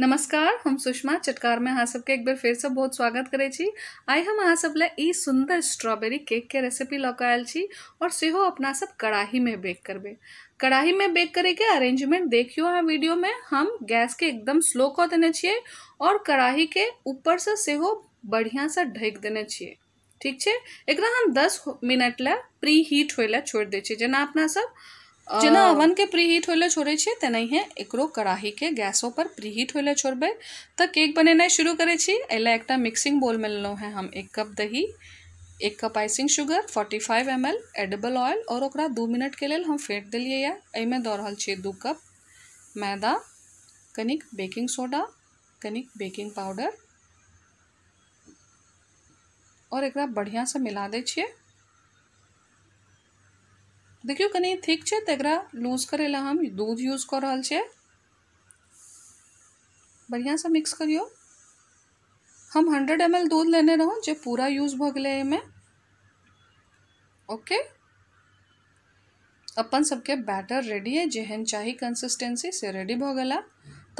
नमस्कार हम सुषमा चटकार में अहाँ सबके एक बार फिर से बहुत स्वागत करे आई हम अहाँ सब ई सुंदर स्ट्रॉबेरी केक के रेसिपी लऽ कऽ आयल छी और सेहो अपना सब कड़ाही में बेक करबे कड़ाही में बेक करे के अरेंजमेंट देखियो अहाँ वीडियो में हम गैस के एकदम स्लो कर देने छे और कड़ाही के ऊपर से सेहो बढ़िया से ढक देने छे ठीक है एक हम दस मिनट ला प्री हीट होय ला छोड़ दे छे जना अपना सब जना अवन के प्रीहीट होले छोड़े छे एक एकरो कढ़ाई के गैसों पर हीट होले छोड़बे तो केक बनेनाय शुरू करे छी एला एकटा मिक्सिंग बोल में लेलहुँ है हम एक कप दही एक cup icing sugar 45 M L edible oil और ओकरा दू मिनट के लिए हम फेंट दिलिए या एहिमे दऽ रहल छे दू कप मैदा कनिक बेकिंग सोडा कनिक बेकिंग पाउडर और एक बढ़िया से मिला दें देखियो कनी ठीक है तेकरा लूज ला हम दूध यूज कर रहा है बढ़िया से मिक्स करियो हम हंड्रेड एम दूध लेने रहो जो पूरा यूज भग गए में ओके अपन सबके बैटर रेडी है जेहन चाहिए कंसिस्टेंसी से रेडी भग गया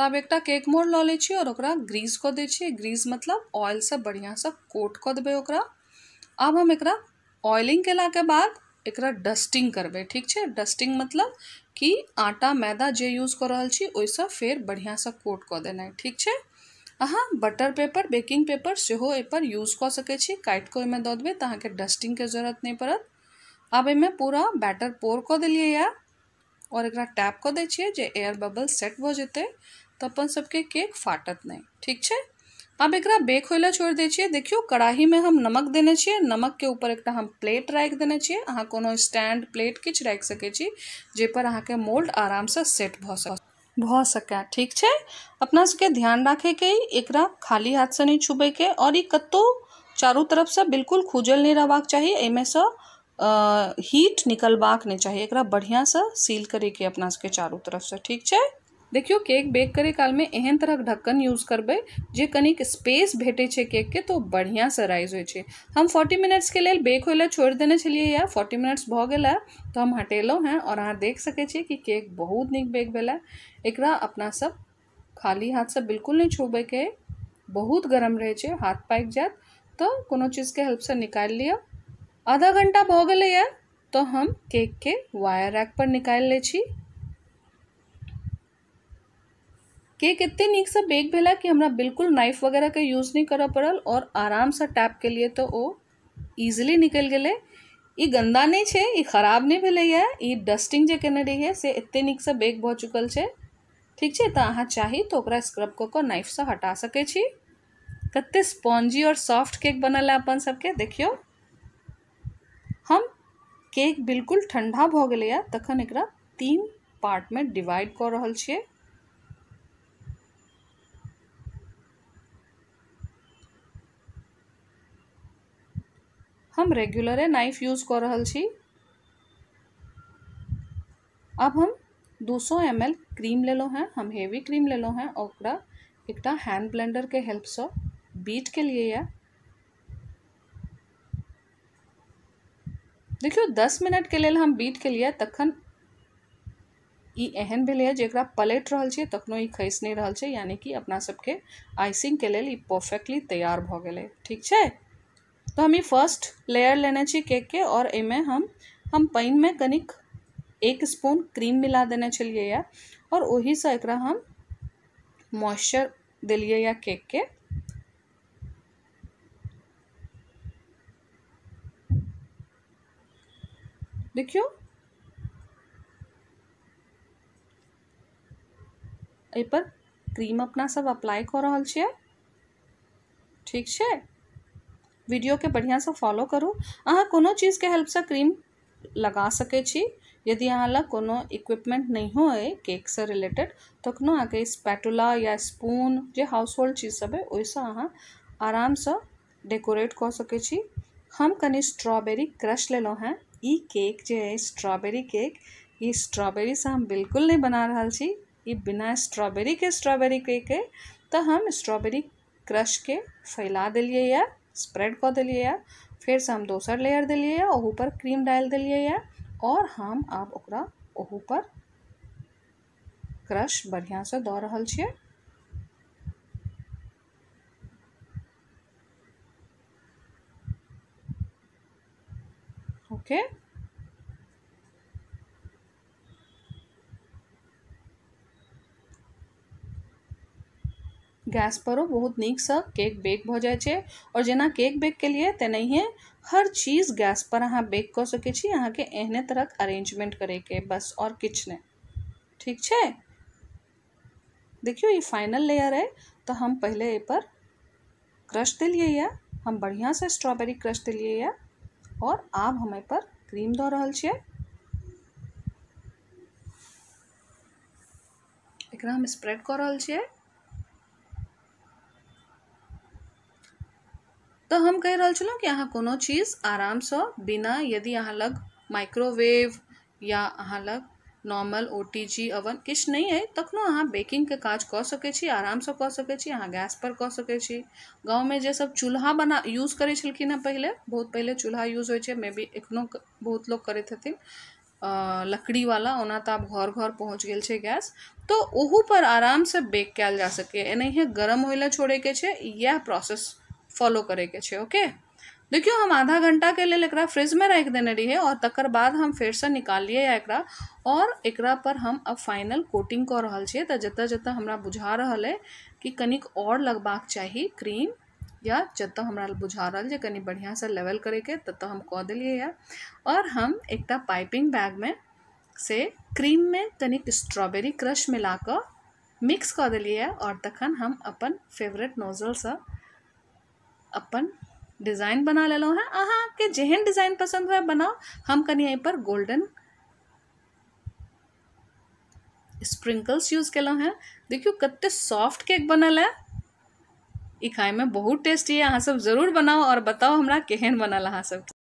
तो एक केक मोड़ लॉ ली और ओकरा ग्रीस को दे ग्रीस मतलब ऑयल से बढ़िया से कोट कर देवे ओकरा अब हम एक ऑयलिंग केला के बाद एक डस्टिंग करबे ठीक है डस्टिंग मतलब कि आटा मैदा जे यूज कऽ रहा छी फिर बढ़िया से कोट देना है ठीक है अहाँ बटर पेपर बेकिंग पेपर से पर यूज कर सके छी काटि कऽ ओहिमे तो अहाँ के डस्टिंग के जरूरत नहीं पड़त आब एहिमे पूरा बैटर पोर कऽ दिलिए यए और एक टैप कऽ दै जे एयर बबल सेट भ जेतै तो अपन सबके केक फाटत नहीं ठीक है अब एक बेखोला छोड़ दीजिए देखियो कढ़ाई में हम नमक देने छे नमक के ऊपर एक हम प्लेट राख देने छे अहाँ कोनो स्टैंड प्लेट किछ राख सके छी जे पर अहाँ के मोल्ड आराम से सेट भ भ सके ठीक छे अपना सके ध्यान रखे के एक खाली हाथ से नहीं छुबे के और ये कतौ चारों तरफ से बिल्कुल खुजल नहीं रहबाक चाहिए इमें से हीट निकलबाक नहीं चाहिए एक बढ़िया से सील करे के अपना सके चारों तरफ से ठीक है देखियो केक बेक करे काल में एहन तरह ढक्कन यूज करबे जे कनिक स्पेस भेटे छे केक के तो बढ़िया से राइज हो छे हम फोर्टी मिनट्स के लेल बेक होय छोड़ देने छलिए या फोर्टी मिनट्स भ गेला तो हम हटेलो हैं और अहाँ देख सके छियै कि केक बहुत निक बेक भेला एकरा अपना सब खाली से बिल्कुल छूबे के बहुत गरम रहे छे हाथ पाकि जात तो कोनो हेल्प से निकाल लियो आधा घंटा गेले या तो हम केक के वायर रैक पर निकाल ले छी केक इतने नीक से बेक भेला कि हमरा बिल्कुल नाइफ वगैरह के यूज़ नहीं करा पड़ल और आराम से टैप के लिए तो वो ईजिली निकल गए गंदा नहीं है खराब नहीं भेले है डस्टिंग जो कने रही से इतने नीक से बेक भ चुकल है ठीक है तो अहाँ चाही तो स्क्रब क नाइफ से हटा सके छी कते स्पॉन्जी और सॉफ्ट केक बनल है अपन सबके देखियो हम केक बिल्कुल ठंडा भ गया तखन एक तीन पार्ट में डिवाइड कर रहा छे हम रेगुलरे नाइफ यूज कर रहल छी अब हम 200 एल क्रीम ले लो हैं हम हेवी क्रीम ले लो हैं और एक हैंड ब्लेंडर के हेल्प से बीट के लिए या देखियो दस मिनट के लिए हम बीट के लिए तखन ई एहन है जरा पलट रहा है तखनो ई खसि नहीं रहा है यानी कि अपना सबके आइसिंग के लिए परफेक्टली तैयार भ गए ठीक है तो हमें फर्स्ट लेयर लेना चाहिए केक के और इमें हम हम पैन में कनिक एक स्पून क्रीम मिला देना चलिए या और वही से एक हम मॉइस्चर दिलिए या केक के देखियो पर क्रीम अपना सब अप्लाई कर रहा है ठीक है वीडियो के बढ़िया से फॉलो करू अहाँ चीज़ के हेल्प से क्रीम लगा सके छी यदि अहाँ लग कोनो इक्विपमेंट नहीं हो है केक से रिलेटेड तखनो तो आगे स्पैटुला या स्पून जो हाउस होल्ड चीज़ सब है वैसे अहाँ आराम से डेकोरेट कर सके छी हम कनी स्ट्रॉबेरी क्रश लो हैं ये केक जो है स्ट्रॉबेरी केक ये स्ट्रॉबेरी से हम बिल्कुल नहीं बना रहा छी ये बिना स्ट्रॉबेरी के स्ट्रॉबेरी केक है तो हम स्ट्रॉबेरी क्रश के फैला दिलिए या स्प्रेड दिलिए फिर से हम दोसर लेयर देलियैए पर क्रीम डाल दिलिए और हम आप ओकरा पर क्रश बढ़िया दऽ रहल छे ओके okay. गैस पर बहुत निक से केक बेक भ जाए और जेना केक के लिए तेनाहिए हर चीज गैस पर अहाँ बेक कऽ सकती अहाँ के एहने तरह अरेंजमेंट के बस और किछु नहि ठीक है देखियो ये फाइनल लेयर है तो हम ये पर क्रश दिलिए हम हम से स्ट्रॉबेरी क्रश दिलिए और आप आब हम क्रीम दो रहल छियै एक हम स्प्रेड कर रहा है तो हम कह रहा चलो कि अहाँ कोनो चीज़ से बिना यदि अहाँ लग माइक्रोवेव या अहाँ लग normal O T G oven किछ नहि अइ तखनो अहाँ बेकिंगके काज कऽ सकैत छी आरामसँ कऽ सकैत छी अहाँ गैसपर कऽ सकैत छी गाँवमे जे सब चूल्हा बना यूज करै छलखिन हेँ पहिले बहुत पहिले चूल्हा यूज होइ छै मे बी एखनो बहुत लोक करैत हेथिन लकड़ीवाला ओना तऽ आब घर घर पहुँच गेल छै गैस तो ओहूपर आरामसँ बेक कयल जा सकैए एनाहिए गरम होय लए छोड़ैके छै इएह प्रोसेस फॉलो करेंगे छे ओके देखियो हम आधा घंटा के लिए एक फ्रिज में रख देने रही है और तकर बाद हम फिर से निकालिए एक और एक पर हम अब फाइनल कोटिंग कर रहा छे तो जत जत हमरा बुझा रहा है कि कनिक और लगवाक चाहिए क्रीम या जत हमरा बुझा रहा है कनी बढ़िया से लेवल करे के तत हम कह दिलिए और हम एक पाइपिंग बैग में से क्रीम में कनिक स्ट्रॉबेरी क्रश मिला मिक्स कर दिलिए और तखन हम अपन फेवरेट नोजल से अपन डिज़ाइन बना ले लो हैं अहाँ के जेहन डिज़ाइन पसंद हुआ बनाओ हम कहीं यहीं पर गोल्डन स्प्रिंकल्स यूज़ लो हैं देखियो कते सॉफ्ट केक बनल है ई खाए में बहुत टेस्टी है अहाँ सब जरूर बनाओ और बताओ हमरा केहन बनल अहाँ सब